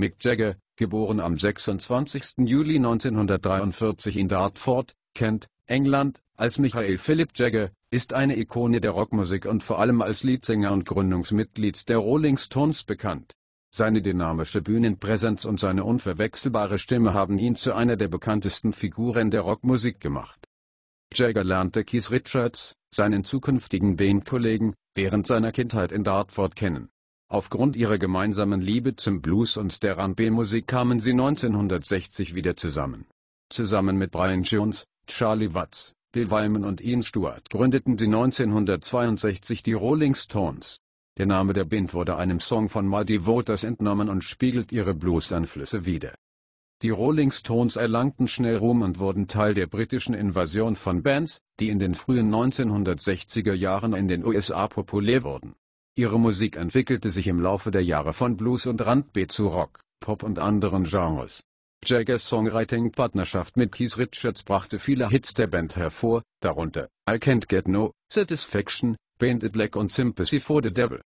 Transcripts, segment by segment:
Mick Jagger, geboren am 26. Juli 1943 in Dartford, Kent, England, als Michael Philip Jagger, ist eine Ikone der Rockmusik und vor allem als Leadsänger und Gründungsmitglied der Rolling Stones bekannt. Seine dynamische Bühnenpräsenz und seine unverwechselbare Stimme haben ihn zu einer der bekanntesten Figuren der Rockmusik gemacht. Jagger lernte Keith Richards, seinen zukünftigen Bandkollegen, während seiner Kindheit in Dartford kennen. Aufgrund ihrer gemeinsamen Liebe zum Blues und der Rumble-Musik kamen sie 1960 wieder zusammen. Zusammen mit Brian Jones, Charlie Watts, Bill Wyman und Ian Stewart gründeten sie 1962 die Rolling Stones. Der Name der Band wurde einem Song von Muddy Waters entnommen und spiegelt ihre blues anflüsse wider. Die Rolling Stones erlangten schnell Ruhm und wurden Teil der britischen Invasion von Bands, die in den frühen 1960er Jahren in den USA populär wurden Ihre Musik entwickelte sich im Laufe der Jahre von Blues und Randbeat zu Rock, Pop und anderen Genres. Jaggers Songwriting-Partnerschaft mit Keith Richards brachte viele Hits der Band hervor, darunter I Can't Get No Satisfaction, Painted Black und Sympathy for the Devil.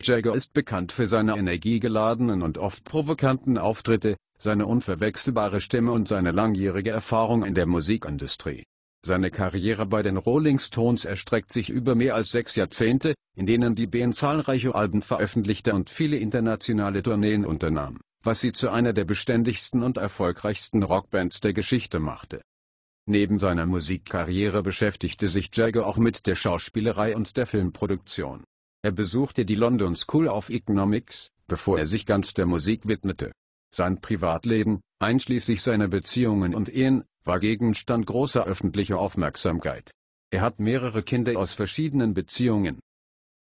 Jagger ist bekannt für seine energiegeladenen und oft provokanten Auftritte, seine unverwechselbare Stimme und seine langjährige Erfahrung in der Musikindustrie. Seine Karriere bei den Rolling Stones erstreckt sich über mehr als sechs Jahrzehnte, in denen die Band zahlreiche Alben veröffentlichte und viele internationale Tourneen unternahm, was sie zu einer der beständigsten und erfolgreichsten Rockbands der Geschichte machte. Neben seiner Musikkarriere beschäftigte sich Jagger auch mit der Schauspielerei und der Filmproduktion. Er besuchte die London School of Economics, bevor er sich ganz der Musik widmete. Sein Privatleben, einschließlich seiner Beziehungen und Ehen, war Gegenstand großer öffentlicher Aufmerksamkeit. Er hat mehrere Kinder aus verschiedenen Beziehungen.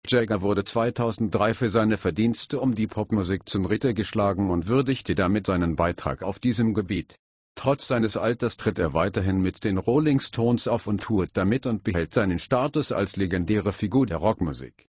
Jagger wurde 2003 für seine Verdienste um die Popmusik zum Ritter geschlagen und würdigte damit seinen Beitrag auf diesem Gebiet. Trotz seines Alters tritt er weiterhin mit den Rolling Stones auf und tourt damit und behält seinen Status als legendäre Figur der Rockmusik.